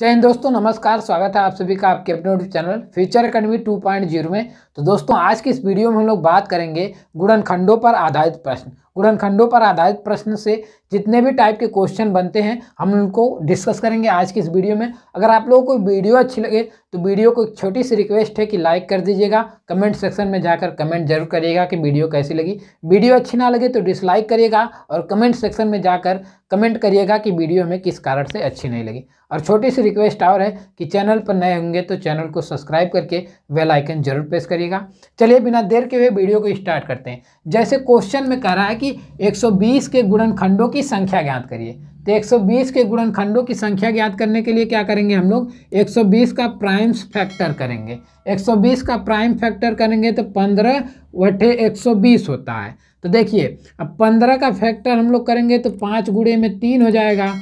जय हिंद दोस्तों नमस्कार स्वागत है आप सभी का आपके अपने यूट्यूब चैनल फ्यूचर अकेडमी 2.0 में तो दोस्तों आज की इस वीडियो में हम लोग बात करेंगे गुणनखंडों पर आधारित प्रश्न गुणनखंडों पर आधारित प्रश्न से जितने भी टाइप के क्वेश्चन बनते हैं हम उनको डिस्कस करेंगे आज की इस वीडियो में अगर आप लोगों को वीडियो अच्छी लगे तो वीडियो को एक छोटी सी रिक्वेस्ट है कि लाइक कर दीजिएगा कमेंट सेक्शन में जाकर कमेंट जरूर करिएगा कि वीडियो कैसी लगी वीडियो अच्छी ना लगे तो डिसलाइक करिएगा और कमेंट सेक्शन में जाकर कमेंट करिएगा कि वीडियो हमें किस कारण से अच्छी नहीं लगी और छोटी सी रिक्वेस्ट और है कि चैनल पर नए होंगे तो चैनल को सब्सक्राइब करके बेल आइकन जरूर प्रेस करिएगा चलिए बिना देर के हुए वीडियो को स्टार्ट करते हैं जैसे क्वेश्चन में कह रहा है कि 120 के गुणनखंडों की संख्या ज्ञात करिए तो 120 के गुणनखंडों की संख्या ज्ञात करने के लिए क्या करेंगे हम लोग 120 का प्राइम फैक्टर करेंगे 120 का प्राइम फैक्टर करेंगे तो 15 वटे 120 होता है तो देखिए अब 15 का फैक्टर हम लोग करेंगे तो पाँच गुड़े में तीन हो जाएगा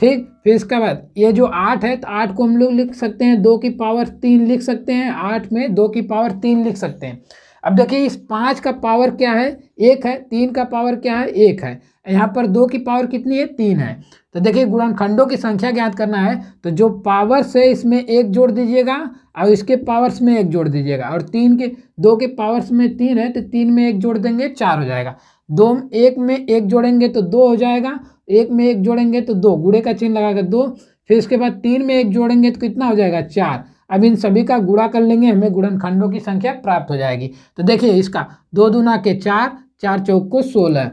ठीक फिर इसके बाद ये जो आठ है तो आठ को हम लोग लिख सकते हैं दो की पावर तीन लिख सकते हैं आठ में दो की पावर तीन लिख सकते हैं अब देखिए इस पाँच का पावर क्या है एक है तीन का पावर क्या है एक है यहाँ पर दो की पावर कितनी है तीन है तो देखिए गुणनखंडों की संख्या ज्ञात करना है तो जो पावर से इसमें एक जोड़ दीजिएगा और इसके पावर्स में एक जोड़ दीजिएगा और तीन के दो के पावर्स में तीन है तो तीन में एक जोड़ देंगे चार हो जाएगा दो एक में एक जोड़ेंगे तो दो हो जाएगा एक में एक जोड़ेंगे तो दो गुड़े का चिन्ह लगाकर दो फिर उसके बाद तीन में एक जोड़ेंगे तो कितना हो जाएगा चार अब इन सभी का गुणा कर लेंगे हमें गुणनखंडों की संख्या प्राप्त हो जाएगी तो देखिए इसका दो दुना के चार चार चौक को सोलह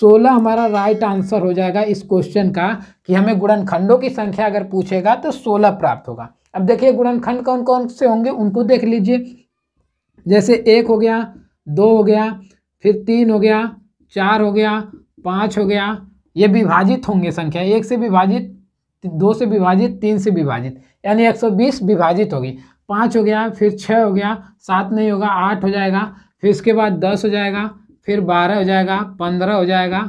सोलह हमारा राइट आंसर हो जाएगा इस क्वेश्चन का कि हमें गुणनखंडों की संख्या अगर पूछेगा तो सोलह प्राप्त होगा अब देखिए गुणनखंड कौन कौन से होंगे उनको देख लीजिए जैसे एक हो गया दो हो गया फिर तीन हो गया चार हो गया पाँच हो गया ये विभाजित होंगे संख्या एक से विभाजित दो से विभाजित तीन से विभाजित यानी 120 विभाजित होगी पाँच हो गया फिर छः हो गया सात नहीं होगा आठ हो जाएगा फिर इसके बाद दस हो जाएगा फिर बारह हो जाएगा पंद्रह हो जाएगा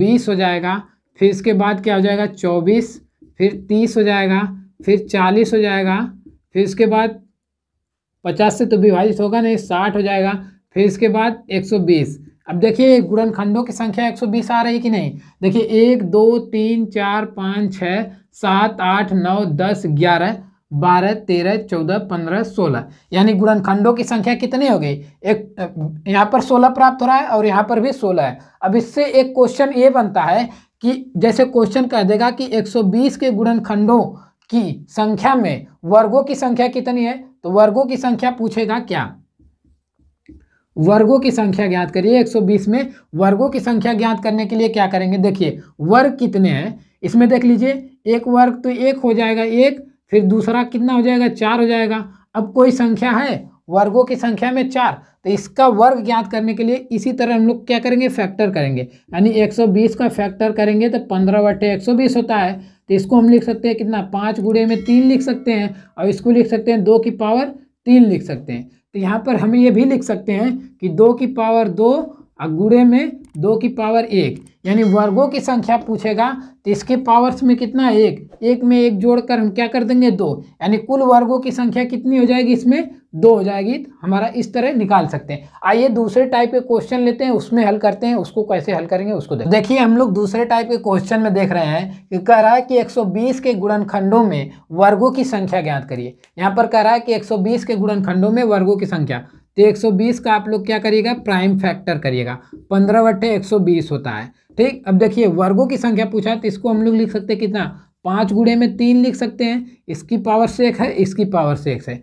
बीस हो जाएगा फिर इसके बाद क्या हो जाएगा चौबीस फिर तीस हो जाएगा फिर चालीस हो जाएगा फिर इसके बाद पचास से तो विभाजित होगा नहीं साठ हो जाएगा फिर इसके बाद एक सौ बीस अब देखिए गुणनखंडों की संख्या एक सौ बीस आ रही कि नहीं देखिए एक दो तीन चार पाँच छः सात आठ नौ दस ग्यारह बारह तेरह चौदह पंद्रह सोलह यानी गुणनखंडों की संख्या कितनी हो गई एक यहाँ पर सोलह प्राप्त हो रहा है और यहाँ पर भी सोलह है अब इससे एक क्वेश्चन ये बनता है कि जैसे क्वेश्चन कह देगा कि 120 के गुणनखंडों की संख्या में वर्गों की संख्या कितनी है तो वर्गों की संख्या पूछेगा क्या वर्गों की संख्या ज्ञात करिए 120 में वर्गों की संख्या ज्ञात करने के लिए क्या करेंगे देखिए वर्ग कितने हैं इसमें देख लीजिए एक वर्ग तो एक हो जाएगा एक फिर दूसरा कितना हो जाएगा चार हो जाएगा अब कोई संख्या है वर्गों की संख्या में चार तो इसका वर्ग ज्ञात करने के लिए इसी तरह हम लोग क्या करेंगे फैक्टर करेंगे यानी 120 का फैक्टर करेंगे तो 15 बटे एक होता है तो इसको हम लिख सकते हैं कितना पाँच गुड़े में तीन लिख सकते हैं और इसको लिख सकते हैं दो की पावर तीन लिख सकते हैं तो यहाँ पर हम ये भी लिख सकते हैं कि दो की पावर दो और गुड़े में दो की पावर एक यानी वर्गों की संख्या पूछेगा तो इसके पावर्स में कितना एक एक में एक जोड़कर हम क्या कर देंगे दो यानी कुल वर्गों की संख्या कितनी हो जाएगी इसमें दो हो जाएगी तो हमारा इस तरह निकाल सकते हैं आइए दूसरे टाइप के क्वेश्चन लेते हैं उसमें हल करते हैं उसको कैसे हल करेंगे उसको देखिए हम लोग दूसरे टाइप के क्वेश्चन में देख रहे हैं कि कह रहा है कि 120 के गुणनखंडों में वर्गों की संख्या ज्ञात करिए यहाँ पर कह रहा है कि 120 के गुणनखंडों में वर्गों की संख्या तो 120 का आप लोग क्या करिएगा प्राइम फैक्टर करिएगा 15 बट्टे 120 होता है ठीक अब देखिए वर्गों की संख्या पूछा तो इसको हम लोग लिख सकते हैं कितना पाँच गुड़े में तीन लिख सकते हैं इसकी पावर से एक है इसकी पावर से एक है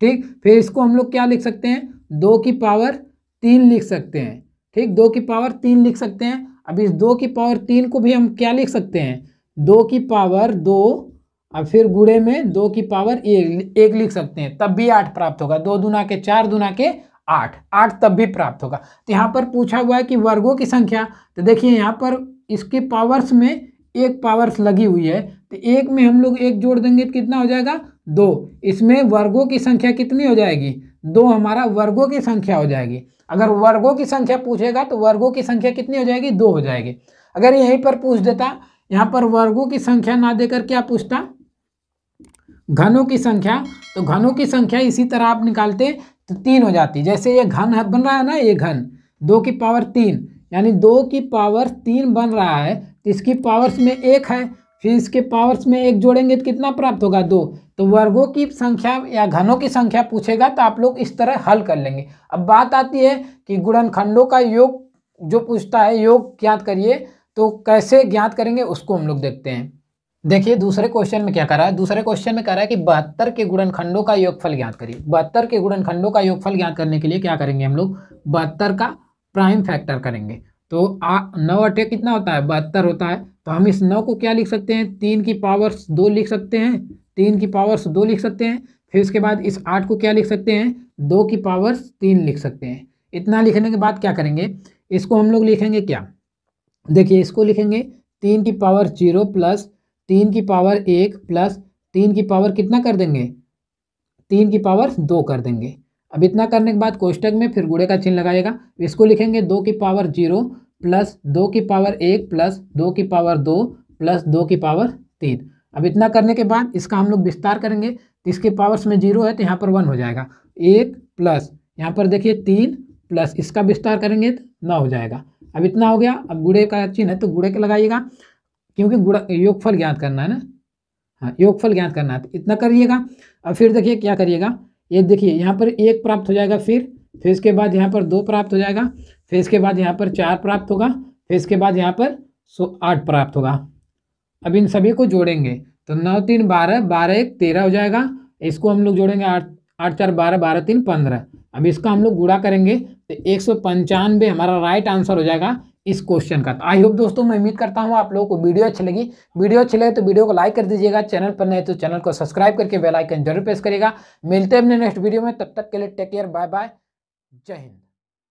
ठीक फिर इसको हम लोग क्या लिख सकते हैं दो की पावर तीन लिख सकते हैं ठीक दो की पावर तीन लिख सकते हैं अब इस दो की पावर तीन को भी हम क्या लिख सकते हैं दो की पावर दो अब फिर गुड़े में दो की पावर एक एक लिख सकते हैं तब भी आठ प्राप्त होगा दो दुना के चार दुना के आठ आठ तब भी प्राप्त होगा तो यहाँ पर पूछा हुआ है कि वर्गों की संख्या तो देखिए यहाँ पर इसके पावर्स में एक पावर्स लगी हुई है तो एक में हम लोग एक जोड़ देंगे तो कितना हो जाएगा दो इसमें वर्गों की संख्या कितनी हो जाएगी दो हमारा वर्गों की संख्या हो जाएगी अगर वर्गों की संख्या पूछेगा तो वर्गों की संख्या कितनी हो जाएगी दो हो जाएगी अगर यहीं पर पूछ देता यहाँ पर वर्गों की संख्या ना देकर क्या पूछता घनों की संख्या तो घनों की संख्या इसी तरह आप निकालते तो तीन हो जाती जैसे ये घन बन रहा है ना ये घन दो की पावर तीन यानी दो की पावर तीन बन रहा है तो इसकी पावर्स में एक है फिर इसके पावर्स में एक जोड़ेंगे तो कितना प्राप्त होगा दो तो वर्गों की संख्या या घनों की संख्या पूछेगा तो आप लोग इस तरह हल कर लेंगे अब बात आती है कि गुणनखंडों का योग जो पूछता है योग ज्ञात करिए तो कैसे ज्ञात करेंगे उसको हम लोग देखते हैं देखिए दूसरे क्वेश्चन में क्या करा है दूसरे क्वेश्चन में कह रहा है कि बहत्तर के गुणनखंडों का योगफल ज्ञात करिए बहत्तर के गुणनखंडों का योगफल ज्ञात करने के लिए क्या करेंगे हम लोग बहत्तर का प्राइम फैक्टर करेंगे तो आ नौ अटे कितना होता है बहत्तर होता है तो हम इस नौ को क्या लिख सकते हैं तीन की पावर्स दो लिख सकते हैं तीन की पावर्स दो लिख सकते हैं फिर उसके बाद इस आठ को क्या लिख सकते हैं दो की पावर्स तीन लिख सकते हैं इतना लिखने के बाद क्या करेंगे इसको हम लोग लिखेंगे क्या देखिए इसको लिखेंगे तीन की पावर जीरो प्लस तीन की पावर एक प्लस तीन की पावर कितना कर देंगे तीन की पावर दो कर देंगे अब इतना करने के बाद कोष्टक में फिर गुड़े का चिन्ह लगाएगा इसको लिखेंगे दो की पावर जीरो प्लस दो की पावर एक प्लस दो की पावर दो प्लस दो की पावर तीन अब इतना करने के बाद इसका हम लोग विस्तार करेंगे तो इसके पावर्स में जीरो है तो यहाँ पर वन हो जाएगा एक प्लस यहाँ पर देखिए तीन प्लस इसका विस्तार करेंगे तो नौ हो जाएगा अब इतना हो गया अब गुड़े का चिन्ह है तो गुड़े के लगाइएगा क्योंकि गुड़ा योगफल ज्ञात करना है ना हाँ योगफल ज्ञात करना है तो इतना करिएगा और फिर देखिए क्या करिएगा ये देखिए यहाँ पर एक प्राप्त हो जाएगा फिर फिर इसके बाद यहाँ पर दो प्राप्त हो जाएगा फिर इसके बाद यहाँ पर चार प्राप्त होगा फिर इसके बाद यहाँ पर सो आठ प्राप्त होगा अब इन सभी को जोड़ेंगे तो नौ तीन बारह बारह एक तेरह हो जाएगा इसको हम लोग जोड़ेंगे आठ आठ चार बारह बारह तीन पंद्रह अब इसका हम लोग गुड़ा करेंगे तो एक सौ पंचानवे हमारा राइट आंसर हो जाएगा इस क्वेश्चन का आई तो होप दोस्तों मैं उम्मीद करता हूँ आप लोगों को वीडियो अच्छी लगी वीडियो अच्छी लगे तो वीडियो को लाइक कर दीजिएगा चैनल पर नहीं तो चैनल को सब्सक्राइब करके बेल आइकन जरूर प्रेस करेगा मिलते हैं अपने नेक्स्ट वीडियो में तब तक के लिए टेक केयर बाय बाय जय हिंद